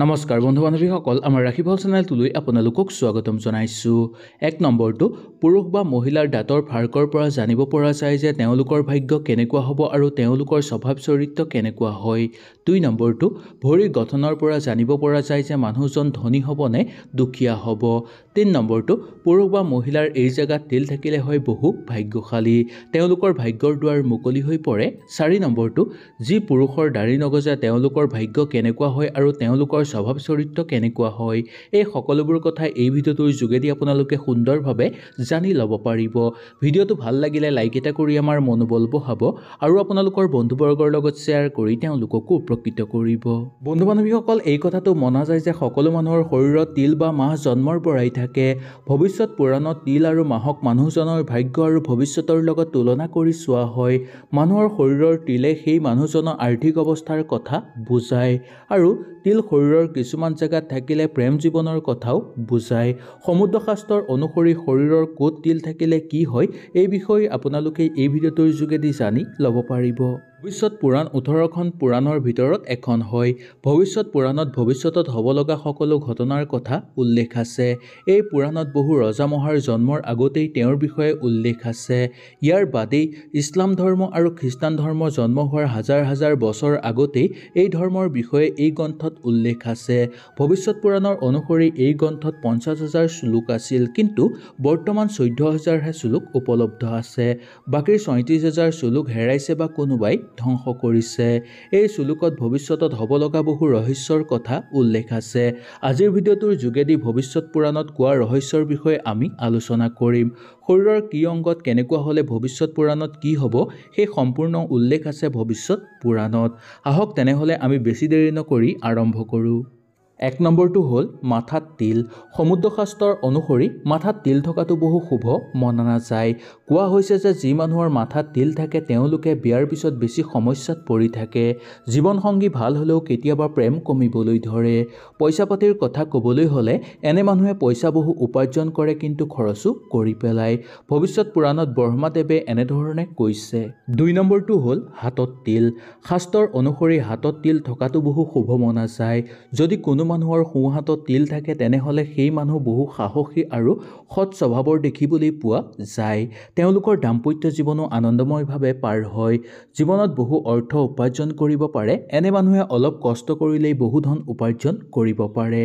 নমস্কাৰ বন্ধু বান্ধৱীসকল আমাৰ ৰাশিফল চেনেলটোলৈ আপোনালোকক স্বাগতম জনাইছোঁ এক নম্বৰটো পুৰুষ বা মহিলাৰ দাঁতৰ ফাৰ্কৰ পৰা জানিব পৰা যায় যে তেওঁলোকৰ ভাগ্য কেনেকুৱা হ'ব আৰু তেওঁলোকৰ স্বভাৱ চৰিত্ৰ কেনেকুৱা হয় দুই নম্বৰটো ভৰিৰ গঠনৰ পৰা জানিব পৰা যায় যে মানুহজন ধনী হ'বনে দুখীয়া হ'ব তিন নম্বৰটো পুৰুষ বা মহিলাৰ এই জেগাত তিল থাকিলে হয় বহু ভাগ্যশালী তেওঁলোকৰ ভাগ্যৰ দুৱাৰ মুকলি হৈ পৰে চাৰি নম্বৰটো যি পুৰুষৰ দাড়ি নগজা তেওঁলোকৰ ভাগ্য কেনেকুৱা হয় আৰু তেওঁলোকৰ স্বভাৱ চৰিত্ৰ কেনেকুৱা হয় এই সকলোবোৰ কথা এই ভিডিঅ'টোৰ যোগেদি আপোনালোকে সুন্দৰভাৱে জানি ল'ব পাৰিব ভিডিঅ'টো ভাল লাগিলে লাইক এটা কৰি আমাৰ মনোবল বহাব আৰু আপোনালোকৰ বন্ধুবৰ্গৰ লগত শ্বেয়াৰ কৰি তেওঁলোককো উপকৃত কৰিব বন্ধু বান্ধৱীসকল এই কথাটো মনা যায় যে সকলো মানুহৰ শৰীৰত তিল বা মাহ জন্মৰ পৰাই থাকে থাকে ভৱিষ্যত পুৰাণত তিল আৰু মাহক মানুহজনৰ ভাগ্য আৰু ভৱিষ্যতৰ লগত তুলনা কৰি চোৱা হয় মানুহৰ শৰীৰৰ তিলে সেই মানুহজনৰ আৰ্থিক অৱস্থাৰ কথা বুজায় আৰু তিল শৰীৰৰ কিছুমান জেগাত থাকিলে প্ৰেম জীৱনৰ কথাও বুজায় সমুদ্ৰশাস্ত্ৰ অনুসৰি শৰীৰৰ ক'ত তিল থাকিলে কি হয় এই বিষয়ে আপোনালোকে এই ভিডিঅ'টোৰ যোগেদি জানি ল'ব পাৰিব ভৱিষ্যত পুৰাণ ওঠৰখন পুৰাণৰ ভিতৰত এখন হয় ভৱিষ্যত পুৰাণত ভৱিষ্যতত হ'ব লগা সকলো ঘটনাৰ কথা উল্লেখ আছে এই পুৰাণত বহু ৰজা মহাৰ জন্মৰ আগতেই তেওঁৰ বিষয়ে উল্লেখ আছে ইয়াৰ বাদেই ইছলাম ধৰ্ম আৰু খ্ৰীষ্টান ধৰ্ম জন্ম হোৱাৰ হাজাৰ হাজাৰ বছৰ আগতেই এই ধৰ্মৰ বিষয়ে এই গ্ৰন্থত গ্ৰন্থত উল্লেখ আছে ভৱিষ্যত পুৰাণৰ অনুসৰি এই গ্ৰন্থত পঞ্চাছ হাজাৰ শ্লোক আছিল কিন্তু বৰ্তমান চৈধ্য হাজাৰহে শ্লোক উপলব্ধ আছে বাকী ছয়ত্ৰিছ হাজাৰ শ্লোক হেৰাইছে বা কোনোবাই ধ্বংস কৰিছে এই শ্লোকত ভৱিষ্যতত হ'ব লগা বহু ৰহস্যৰ কথা উল্লেখ আছে আজিৰ ভিডিঅ'টোৰ যোগেদি ভৱিষ্যত পুৰাণত কোৱা ৰহস্যৰ বিষয়ে আমি আলোচনা কৰিম শৰীৰৰ কি অংগত কেনেকুৱা হ'লে ভৱিষ্যত পুৰাণত কি হ'ব সেই সম্পূৰ্ণ উল্লেখ আছে ভৱিষ্যত পুৰাণত আহক তেনেহ'লে আমি বেছি দেৰি নকৰি আৰম্ভ কৰোঁ এক নম্বৰটো হ'ল মাথাত তিল সমুদ্ৰশাস্ত্ৰৰ অনুসৰি মাথাত তিল থকাটো বহু শুভ মনা নাযায় কোৱা হৈছে যে যি মানুহৰ মাথাত তিল থাকে তেওঁলোকে বিয়াৰ পিছত বেছি সমস্যাত পৰি থাকে জীৱনসংগী ভাল হ'লেও কেতিয়াবা প্ৰেম কমিবলৈ ধৰে পইচা পাতিৰ কথা ক'বলৈ হ'লে এনে মানুহে পইচা বহু উপাৰ্জন কৰে কিন্তু খৰচো কৰি পেলায় ভৱিষ্যত পুৰাণত ব্ৰহ্মাদেৱে এনেধৰণে কৈছে দুই নম্বৰটো হ'ল হাতত তিল শাস্ত্ৰৰ অনুসৰি হাতত তিল থকাটো বহু শুভ মনা যায় যদি কোনো কোনো মানুহৰ সোঁহাতত তিল থাকে তেনেহ'লে সেই মানুহ বহু সাহসী আৰু সৎ স্বভাৱৰ দেখিবলৈ পোৱা যায় তেওঁলোকৰ দাম্পত্য জীৱনো আনন্দময়ভাৱে পাৰ হয় জীৱনত বহু অৰ্থ উপাৰ্জন কৰিব পাৰে এনে মানুহে অলপ কষ্ট কৰিলেই বহু ধন উপাৰ্জন কৰিব পাৰে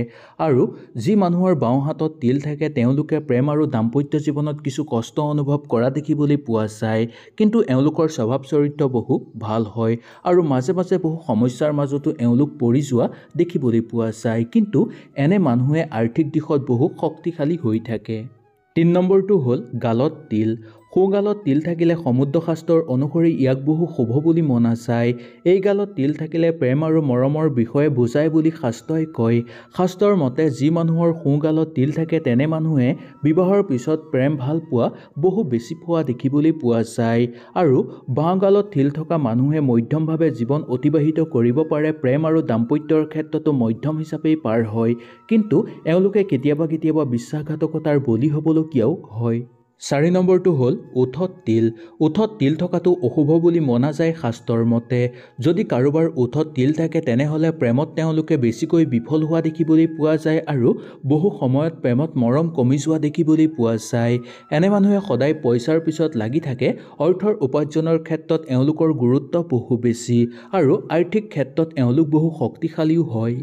আৰু যি মানুহৰ বাওঁ হাতত তিল থাকে তেওঁলোকে প্ৰেম আৰু দাম্পত্য জীৱনত কিছু কষ্ট অনুভৱ কৰা দেখিবলৈ পোৱা যায় কিন্তু এওঁলোকৰ স্বভাৱ চৰিত্ৰ বহু ভাল হয় আৰু মাজে মাজে বহু সমস্যাৰ মাজতো এওঁলোক পৰি যোৱা দেখিবলৈ পোৱা যায় যায় কিন্তু এনে মানুহে আৰ্থিক দিশত বহু শক্তিশালী হৈ থাকে তিনি নম্বৰটো হ'ল গালত তিল সোঁগালত তিল থাকিলে সমুদ্ৰ শাস্ত্ৰৰ অনুসৰি ইয়াক বহু শুভ বুলি মনা যায় এই গালত তিল থাকিলে প্ৰেম আৰু মৰমৰ বিষয়ে বুজায় বুলি শাস্ত্ৰই কয় শাস্ত্ৰৰ মতে যি মানুহৰ সোঁগালত তিল থাকে তেনে মানুহে বিবাহৰ পিছত প্ৰেম ভাল পোৱা বহু বেছি পোৱা দেখিবলৈ পোৱা যায় আৰু বাঁওগালত তিল থকা মানুহে মধ্যমভাৱে জীৱন অতিবাহিত কৰিব পাৰে প্ৰেম আৰু দাম্পত্যৰ ক্ষেত্ৰতো মধ্যম হিচাপেই পাৰ হয় কিন্তু এওঁলোকে কেতিয়াবা কেতিয়াবা বিশ্বাসঘাতকতাৰ বলি হ'বলগীয়াও হয় চাৰি নম্বৰটো হ'ল ওঠত তিল ওঠত তিল থকাটো অশুভ বুলি মনা যায় শাস্ত্ৰৰ মতে যদি কাৰোবাৰ ওঠত তিল থাকে তেনেহ'লে প্ৰেমত তেওঁলোকে বেছিকৈ বিফল হোৱা দেখিবলৈ পোৱা যায় আৰু বহু সময়ত প্ৰেমত মৰম কমি যোৱা দেখিবলৈ পোৱা যায় এনে মানুহে সদায় পইচাৰ পিছত লাগি থাকে অৰ্থৰ উপাৰ্জনৰ ক্ষেত্ৰত এওঁলোকৰ গুৰুত্ব বহু বেছি আৰু আৰ্থিক ক্ষেত্ৰত এওঁলোক বহু শক্তিশালীও হয়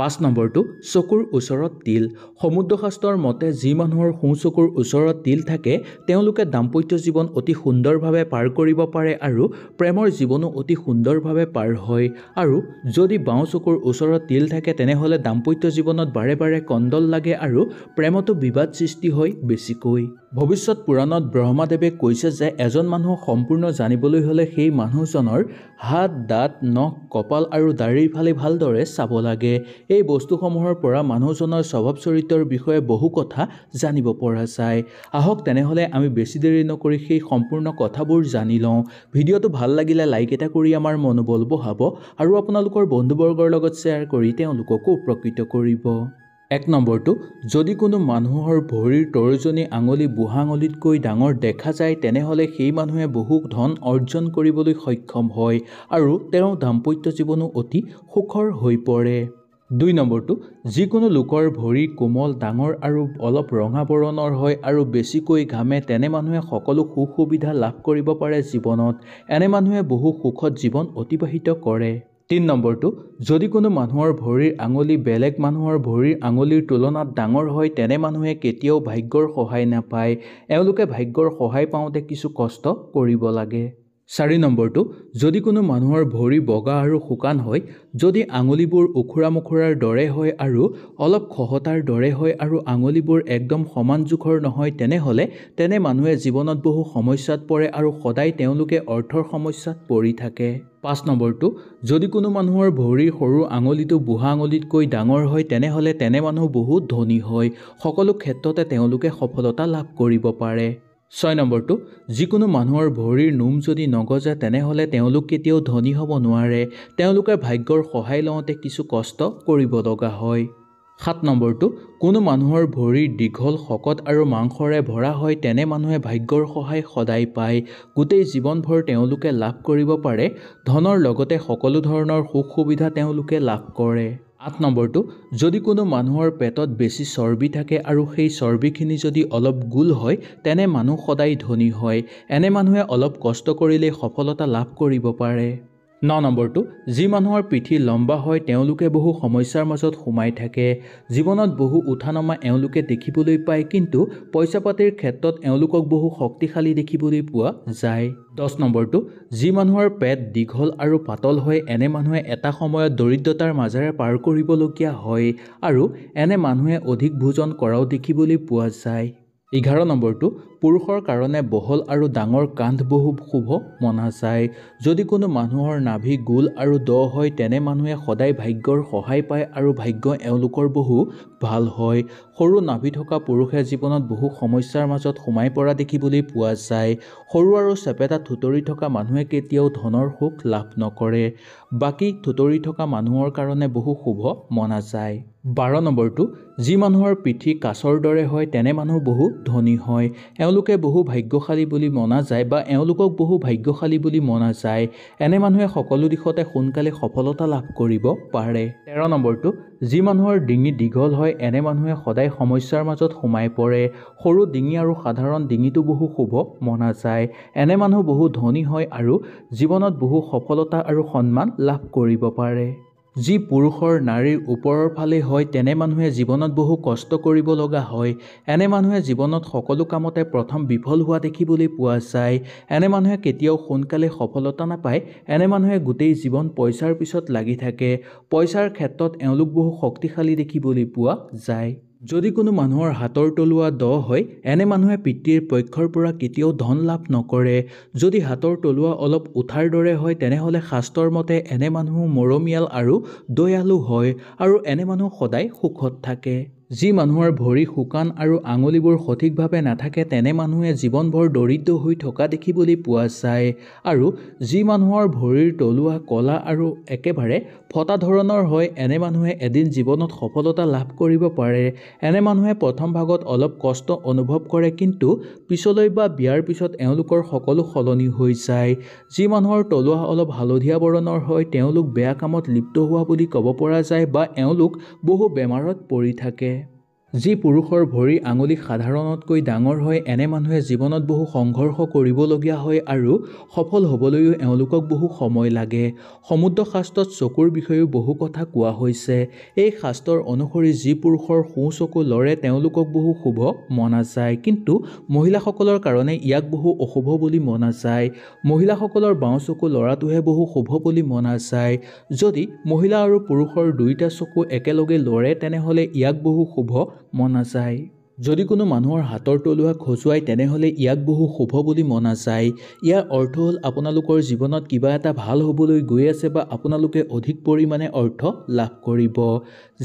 পাঁচ নম্বৰটো চকুৰ ওচৰত তিল সমুদ্ৰশাস্ত্ৰৰ মতে যি মানুহৰ সোঁ চকুৰ ওচৰত তিল থাকে তেওঁলোকে দাম্পত্য জীৱন অতি সুন্দৰভাৱে পাৰ কৰিব পাৰে আৰু প্ৰেমৰ জীৱনো অতি সুন্দৰভাৱে পাৰ হয় আৰু যদি বাওঁ চকুৰ ওচৰত তিল থাকে তেনেহ'লে দাম্পত্য জীৱনত বাৰে বাৰে কণ্ডল লাগে আৰু প্ৰেমতো বিবাদ সৃষ্টি হয় বেছিকৈ ভৱিষ্যত পুৰাণত ব্ৰহ্মাদেৱে কৈছে যে এজন মানুহক সম্পূৰ্ণ জানিবলৈ হ'লে সেই মানুহজনৰ হাত দাঁত নখ কপাল আৰু দাড়িৰ ফালে ভালদৰে চাব লাগে এই বস্তুসমূহৰ পৰা মানুহজনৰ স্বভাৱ চৰিত্ৰৰ বিষয়ে বহু কথা জানিব পৰা যায় আহক তেনেহ'লে আমি বেছি দেৰি নকৰি সেই সম্পূৰ্ণ কথাবোৰ জানি লওঁ ভিডিঅ'টো ভাল লাগিলে লাইক এটা কৰি আমাৰ মনোবল বঢ়াব আৰু আপোনালোকৰ বন্ধুবৰ্গৰ লগত শ্বেয়াৰ কৰি তেওঁলোককো উপকৃত কৰিব এক নম্বৰটো যদি কোনো মানুহৰ ভৰিৰ তৰজনী আঙুলি বুঢ়া আঙুলিতকৈ ডাঙৰ দেখা যায় তেনেহ'লে সেই মানুহে বহু ধন অৰ্জন কৰিবলৈ সক্ষম হয় আৰু তেওঁৰ দাম্পত্য জীৱনো অতি সুখৰ হৈ পৰে দুই নম্বৰটো যিকোনো লোকৰ ভৰি কোমল ডাঙৰ আৰু অলপ ৰঙা বৰণৰ হয় আৰু বেছিকৈ ঘামে তেনে মানুহে সকলো সুখ সুবিধা লাভ কৰিব পাৰে জীৱনত এনে মানুহে বহু সুখত জীৱন অতিবাহিত কৰে তিনি নম্বৰটো যদি কোনো মানুহৰ ভৰিৰ আঙুলি বেলেগ মানুহৰ ভৰিৰ আঙুলিৰ তুলনাত ডাঙৰ হয় তেনে মানুহে কেতিয়াও ভাগ্যৰ সহায় নাপায় এওঁলোকে ভাগ্যৰ সহায় পাওঁতে কিছু কষ্ট কৰিব লাগে চাৰি নম্বৰটো যদি কোনো মানুহৰ ভৰি বগা আৰু শুকান হয় যদি আঙুলিবোৰ ওখোৰা মোখোৰাৰ দৰে হয় আৰু অলপ খহতাৰ দৰে হয় আৰু আঙুলিবোৰ একদম সমান জোখৰ নহয় তেনেহ'লে তেনে মানুহে জীৱনত বহু সমস্যাত পৰে আৰু সদায় তেওঁলোকে অৰ্থৰ সমস্যাত পৰি থাকে পাঁচ নম্বৰটো যদি কোনো মানুহৰ ভৰিৰ সৰু আঙুলিটো বুঢ়া আঙুলিতকৈ ডাঙৰ হয় তেনেহ'লে তেনে মানুহ বহুত ধনী হয় সকলো ক্ষেত্ৰতে তেওঁলোকে সফলতা লাভ কৰিব পাৰে ছয় নম্বৰটো যিকোনো মানুহৰ ভৰিৰ নোম যদি নগজে তেনেহ'লে তেওঁলোক কেতিয়াও ধনী হ'ব নোৱাৰে তেওঁলোকে ভাগ্যৰ সহায় লওঁতে কিছু কষ্ট কৰিব লগা হয় সাত নম্বৰটো কোনো মানুহৰ ভৰিৰ দীঘল শকত আৰু মাংসৰে ভৰা হয় তেনে মানুহে ভাগ্যৰ সহায় সদায় পায় গোটেই জীৱনভৰ তেওঁলোকে লাভ কৰিব পাৰে ধনৰ লগতে সকলো ধৰণৰ সুখ সুবিধা তেওঁলোকে লাভ কৰে আঠ নম্বৰটো যদি কোনো মানুহৰ পেটত বেছি চৰ্বি থাকে আৰু সেই চৰ্বিখিনি যদি অলপ গোল হয় তেনে মানুহ সদায় ধনী হয় এনে মানুহে অলপ কষ্ট কৰিলেই সফলতা লাভ কৰিব পাৰে ন নম্বৰটো যি মানুহৰ পিঠি লম্বা হয় তেওঁলোকে বহু সমস্যাৰ মাজত সোমাই থাকে জীৱনত বহু উঠা নমা এওঁলোকে দেখিবলৈ পায় কিন্তু পইচা পাতিৰ ক্ষেত্ৰত এওঁলোকক বহু শক্তিশালী দেখিবলৈ পোৱা যায় দহ নম্বৰটো যি মানুহৰ পেট দীঘল আৰু পাতল হয় এনে মানুহে এটা সময়ত দৰিদ্ৰতাৰ মাজেৰে পাৰ কৰিবলগীয়া হয় আৰু এনে মানুহে অধিক ভোজন কৰাও দেখিবলৈ পোৱা যায় এঘাৰ নম্বৰটো পুৰুষৰ কাৰণে বহল আৰু ডাঙৰ কান্ধ বহু শুভ মনা যায় যদি কোনো মানুহৰ নাভি গোল আৰু দ হয় তেনে মানুহে সদায় ভাগ্যৰ সহায় পায় আৰু ভাগ্য এওঁলোকৰ বহু ভাল হয় সৰু নাভি থকা পুৰুষে জীৱনত বহু সমস্যাৰ মাজত সোমাই পৰা দেখিবলৈ পোৱা যায় সৰু আৰু চেপেটা থুতৰি থকা মানুহে কেতিয়াও ধনৰ সুখ লাভ নকৰে বাকী থুতৰি থকা মানুহৰ কাৰণে বহু শুভ মনা যায় বাৰ নম্বৰটো যি মানুহৰ পিঠি কাছৰ দৰে হয় তেনে মানুহ বহু ধনী হয় তেওঁলোকে বহু ভাগ্যশালী বুলি মনা যায় বা এওঁলোকক বহু ভাগ্যশালী বুলি মনা যায় এনে মানুহে সকলো দিশতে সোনকালে সফলতা লাভ কৰিব পাৰে তেৰ নম্বৰটো যি মানুহৰ ডিঙি দীঘল হয় এনে মানুহে সদায় সমস্যাৰ মাজত সোমাই পৰে সৰু ডিঙি আৰু সাধাৰণ ডিঙিটো বহু শুভ মনা যায় এনে মানুহ বহু ধনী হয় আৰু জীৱনত বহু সফলতা আৰু সন্মান লাভ কৰিব পাৰে যি পুৰুষৰ নাৰীৰ ওপৰৰ ফালেই হয় তেনে মানুহে জীৱনত বহু কষ্ট কৰিব লগা হয় এনে মানুহে জীৱনত সকলো কামতে প্ৰথম বিফল হোৱা দেখিবলৈ পোৱা যায় এনে মানুহে কেতিয়াও সোনকালে সফলতা নাপায় এনে মানুহে গোটেই জীৱন পইচাৰ পিছত লাগি থাকে পইচাৰ ক্ষেত্ৰত এওঁলোক বহু শক্তিশালী দেখিবলৈ পোৱা যায় যদি কোনো মানুহৰ হাতৰ তলুৱা দহ হয় এনে মানুহে পিতৃৰ পক্ষৰ পৰা কেতিয়াও ধন লাভ নকৰে যদি হাতৰ তলুৱা অলপ উঠাৰ দৰে হয় তেনেহ'লে শাস্ত্ৰৰ মতে এনে মানুহ মৰমীয়াল আৰু দয়ালু হয় আৰু এনে মানুহ সদায় সুখত থাকে যি মানুহৰ ভৰি শুকান আৰু আঙুলিবোৰ সঠিকভাৱে নাথাকে তেনে মানুহে জীৱনভৰ দৰিদ্ৰ হৈ থকা দেখিবলৈ পোৱা যায় আৰু যি মানুহৰ ভৰিৰ তলুৱা কলা আৰু একেবাৰে ফটা ধৰণৰ হয় এনে মানুহে এদিন জীৱনত সফলতা লাভ কৰিব পাৰে এনে মানুহে প্ৰথম ভাগত অলপ কষ্ট অনুভৱ কৰে কিন্তু পিছলৈ বা বিয়াৰ পিছত এওঁলোকৰ সকলো সলনি হৈ যায় যি মানুহৰ তলুৱা অলপ হালধীয়া বৰণৰ হয় তেওঁলোক বেয়া কামত লিপ্ত হোৱা বুলি ক'ব পৰা যায় বা এওঁলোক বহু বেমাৰত পৰি থাকে যি পুৰুষৰ ভৰি আঙুলি সাধাৰণতকৈ ডাঙৰ হয় এনে মানুহে জীৱনত বহু সংঘৰ্ষ কৰিবলগীয়া হয় আৰু সফল হ'বলৈও এওঁলোকক বহু সময় লাগে সমুদ্ৰ শাস্ত্ৰত চকুৰ বিষয়েও বহু কথা কোৱা হৈছে এই শাস্ত্ৰৰ অনুসৰি যি পুৰুষৰ সোঁ চকু লৰে তেওঁলোকক বহু শুভ মনা যায় কিন্তু মহিলাসকলৰ কাৰণে ইয়াক বহু অশুভ বুলি মনা যায় মহিলাসকলৰ বাওঁ চকু লৰাটোহে বহু শুভ বুলি মনা যায় যদি মহিলা আৰু পুৰুষৰ দুয়োটা চকু একেলগে লৰে তেনেহ'লে ইয়াক বহু শুভ মনা যায় যদি কোনো মানুহৰ হাতৰ তলুৱা খজুৱাই তেনেহ'লে ইয়াক বহু শুভ বুলি মনা যায় ইয়াৰ অৰ্থ হ'ল আপোনালোকৰ জীৱনত কিবা এটা ভাল হ'বলৈ গৈ আছে বা আপোনালোকে অধিক পৰিমাণে অৰ্থ লাভ কৰিব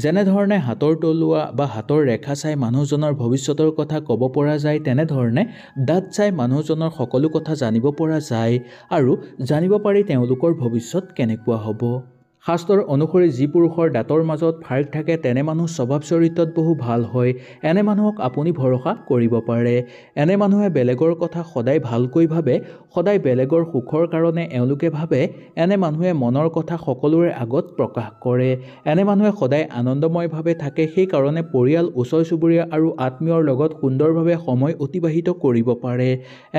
যেনেধৰণে হাতৰ তলুৱা বা হাতৰ ৰেখা চাই মানুহজনৰ ভৱিষ্যতৰ কথা ক'ব পৰা যায় তেনেধৰণে দাঁত চাই মানুহজনৰ সকলো কথা জানিব পৰা যায় আৰু জানিব পাৰি তেওঁলোকৰ ভৱিষ্যত কেনেকুৱা হ'ব শাস্ত্ৰৰ অনুসৰি যি পুৰুষৰ দাঁতৰ মাজত ফাৰ্ক থাকে তেনে মানুহ স্বভাৱ চৰিত্ৰত বহু ভাল হয় এনে মানুহক আপুনি ভৰসা কৰিব পাৰে এনে মানুহে বেলেগৰ কথা সদায় ভালকৈ ভাবে সদায় বেলেগৰ সুখৰ কাৰণে এওঁলোকে ভাবে এনে মানুহে মনৰ কথা সকলোৰে আগত প্ৰকাশ কৰে এনে মানুহে সদায় আনন্দময়ভাৱে থাকে সেইকাৰণে পৰিয়াল ওচৰ চুবুৰীয়া আৰু আত্মীয়ৰ লগত সুন্দৰভাৱে সময় অতিবাহিত কৰিব পাৰে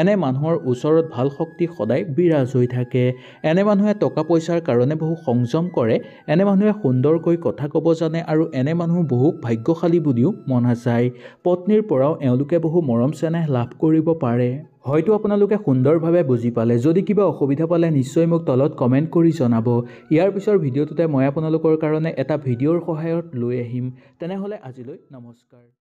এনে মানুহৰ ওচৰত ভাল শক্তি সদায় বিৰাজ হৈ থাকে এনে মানুহে টকা পইচাৰ কাৰণে বহু সংযম কৰে এনে মানুহে সুন্দৰকৈ কথা ক'ব জানে আৰু এনে মানুহ বহু ভাগ্যশালী বুলিও মনা যায় পত্নীৰ পৰাও এওঁলোকে বহু মৰম চেনেহ লাভ কৰিব পাৰে হয়তো আপোনালোকে সুন্দৰভাৱে বুজি পালে যদি কিবা অসুবিধা পালে নিশ্চয় মোক তলত কমেণ্ট কৰি জনাব ইয়াৰ পিছৰ ভিডিঅ'টোতে মই আপোনালোকৰ কাৰণে এটা ভিডিঅ'ৰ সহায়ত লৈ আহিম তেনেহ'লে আজিলৈ নমস্কাৰ